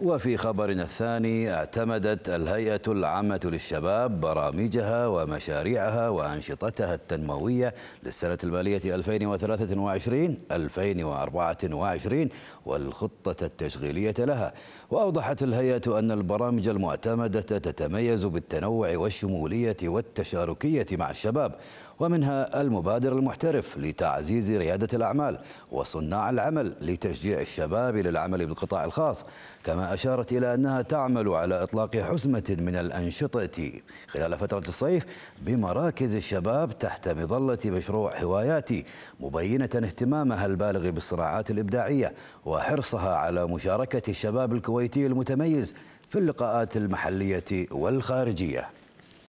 وفي خبرنا الثاني اعتمدت الهيئة العامة للشباب برامجها ومشاريعها وأنشطتها التنموية للسنة المالية 2023-2024 والخطة التشغيلية لها وأوضحت الهيئة أن البرامج المعتمدة تتميز بالتنوع والشمولية والتشاركية مع الشباب ومنها المبادر المحترف لتعزيز ريادة الأعمال وصناع العمل لتشجيع الشباب للعمل بالقطاع الخاص كما كما أشارت إلى أنها تعمل على إطلاق حزمة من الأنشطة خلال فترة الصيف بمراكز الشباب تحت مظلة مشروع هواياتي مبينة اهتمامها البالغ بالصناعات الإبداعية وحرصها على مشاركة الشباب الكويتي المتميز في اللقاءات المحلية والخارجية